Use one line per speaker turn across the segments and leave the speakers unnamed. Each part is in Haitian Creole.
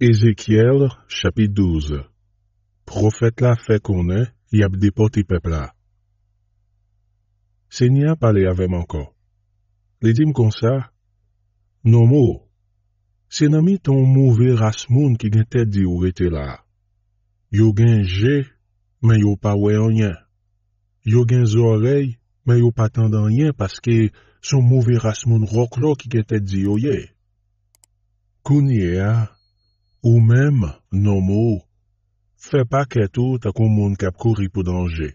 Ezekiel chapit douze Profet la fe konen, yab depote pepla. Se nye ap ale avem anko. Le dim kon sa? Non mo. Se nami ton mouvi rasmoun ki gen tete di ou ete la. Yo gen je, men yo pa we anyen. Yo gen zorey, men yo pa tendan yen paske son mouvi rasmoun roklo ki gen tete di ou ye. Kouni e a? Ou menm, nanmou, fe pa ketou takou moun kap kori pou danje.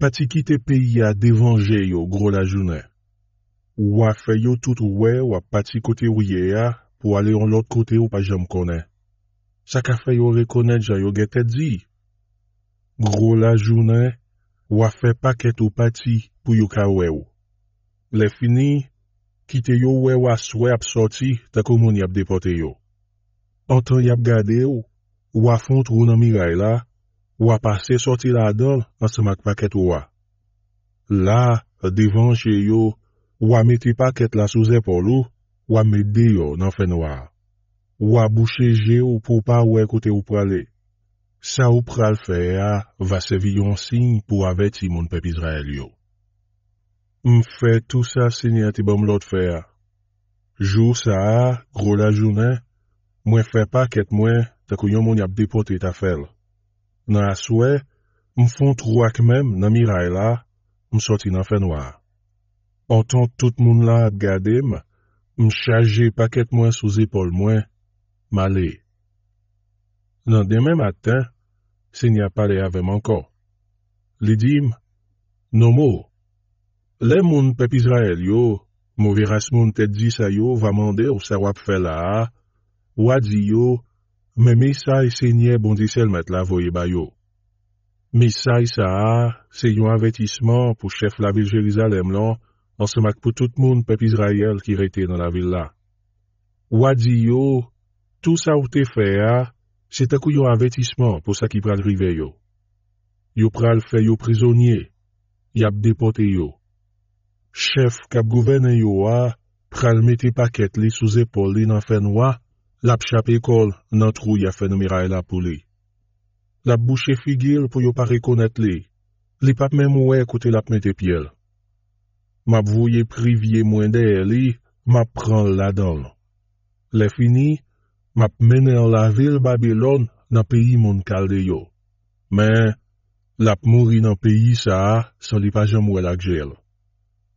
Pati kite pe ya devanje yo, gro la jounen. Ou a fe yo tout ou we wap pati kote ou ye ya pou ale yon lot kote ou pa jem konen. Sa ka fe yo rekonen jan yo gete di. Gro la jounen, ou a fe pa ketou pati pou yo ka we ou. Le fini, kite yo we wap swe ap soti takou moun yap depote yo. an tan yap gade yo, wap font rou nan miray la, wap ase soti la adol, an semak paket wwa. La, devan che yo, wame ti paket la sou zepol ou, wame de yo nan fen wwa. Wap bouchi je yo pou pa wakote wuprali. Sa wupral fe a, wase vi yon sin pou aveti moun pepiz ra el yo. M fe tout sa sin ya ti bom lot fe a. Jou sa a, gro la jounen, Mwen fe pa ket mwen te kouyon moun ap depote ta fel. Nan aswe, mfon troak menm nan miray la, msoti nan fe noa. Otan tout moun la ad gade m, m chaje pa ket mwen sou zepol mwen, ma le. Nan demen maten, se nye pale avem ankon. Le dim, no mou. Le moun pepizra el yo, mou viras moun te di sa yo vaman de ou se wap fel la a, Ouadzi yo, me mesay se nye bondi selmet la voye bayo. Mesay sa a, se yon avetisman pou chef la vilje lisa lem lan, ansamak pou tout moun pep Izrayel ki rete nan la vil la. Ouadzi yo, tou sa ou te fe a, se takou yon avetisman pou sa ki pral rive yo. Yo pral fe yo prizonye, yap depote yo. Chef kap gouvene yo a, pral mete paket li sou zepol li nan fen wak, Lap chap ekol nan trou ya fenomera e la pou li. Lap bouche figil pou yo pare konet li. Li pap men mou e kote lap mwen te pyele. Map voye privye mwen de e li, map pran la don. Le fini, map menen la vil Babylon nan peyi moun kalde yo. Men, lap mouri nan peyi sa a, san li pa jan mou el ak jel.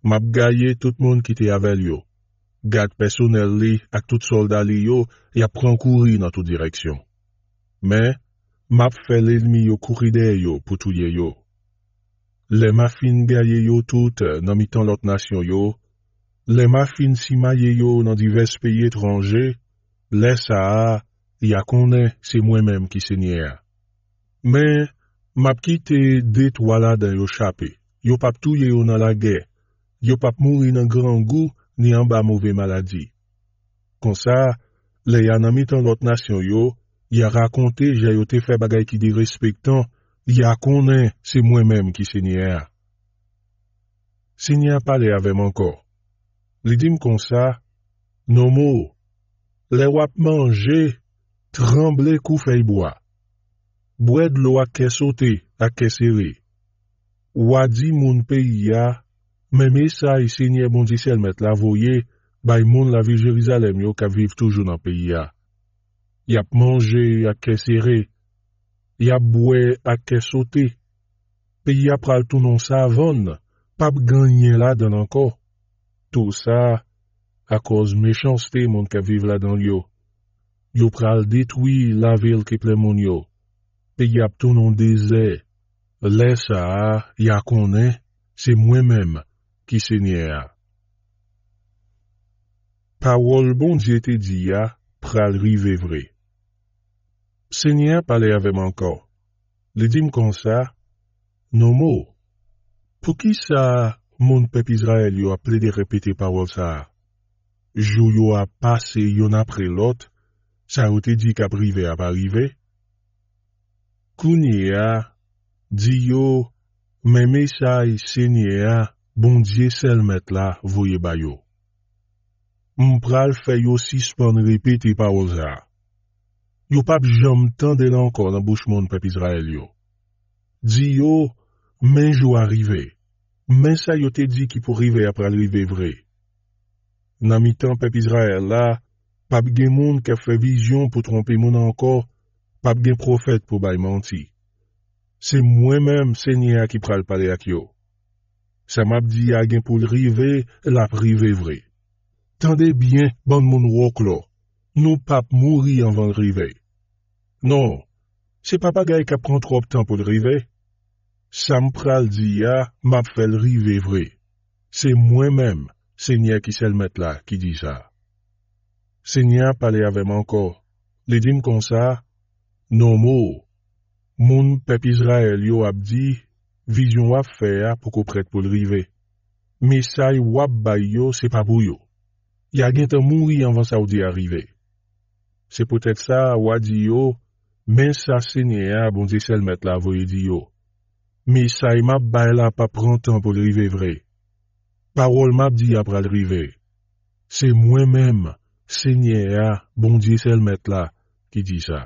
Map gaye tout moun ki te aval yo. Gat pesonel li ak tout soldali yo, ya pran kouri nan tout direksyon. Men, map fel elmi yo kouri de yo pou touye yo. Le ma fin gaya yo tout nan mitan lot nasyon yo, le ma fin sima ye yo nan divers peye trange, le sa a, ya kone, se mwen menm ki senye a. Men, map kite det wala den yo chapi, yo pap touye yo nan la ge, yo pap mou inan gran gou, ni an ba mouve maladi. Kon sa, le yan an mitan lot nasyon yo, ya rakonte jayote fe bagay ki dirispektan, ya konen se mwen menm ki senye a. Senye a pale avem anko. Li dim kon sa, no mou, le wap manje, tremble kou feyboa. Bwed lo a kesote a kesere. Wadi moun peyi ya, Mè bon mè ah. sa y sinye moun zisel mèt la voye, bay moun la vilje vizalem yo ka viv toujou nan pe ya. Yap manje ak ke sire. Yap bwe ak ke sote. Pe yap pral tou non sa avon, pap ganye la dan anko. Tou sa, ak oz mechanste moun ka viv la dan yo. Yo pral detwi la vil ki ple moun yo. Pe yap tou non deze, lè sa, ya konen, se mwen mèm. ki sènyè a. Pa wol bon zyete di a, pral rive vre. Sènyè pa le avem anko. Le dim kon sa, no mo. Po ki sa, moun pepizra el yo aple de repete pa wol sa? Jou yo a pase yon apre lot, sa ou te di kap rive a pa rive? Kounye a, di yo, mème sa y sènyè a, Bon diye sel met la voye bayo. M pral fè yo sispan repete pa oza. Yo pap jom tan delankor nan bouch moun pep Izrael yo. Di yo, menj yo arive. Mensa yo te di ki pou rive apre alive vre. Nan mi tan pep Izrael la, pap gen moun ke fwe vizyon pou trompe moun ankor, pap gen profet pou bay manti. Se mwen menm se nye a ki pral pale ak yo. Sam ap diya gen pou l'rive, l ap rive vre. Tande bien, ban moun wok lo. Nou pap mouri anvan l'rive. Non, se pa pa gaye ka pran trob tan pou l'rive. Sam pral diya, map fel rive vre. Se mwen menm, se nye ki sel met la ki di sa. Se nye pale avem anko. Le dim kon sa? Non mou. Moun pepizra el yo ap di... Vizyon wap fe a pou ko pret pou lrive. Me sa e wap bay yo se pa bou yo. Ya gen tan moun ri anvan sa ou di a rive. Se potet sa wadi yo, men sa se nye a bon di selmet la voye di yo. Me sa e map bay la pa pran tan pou lrive vre. Parol map di apra lrive. Se mwen menm se nye a bon di selmet la ki di sa.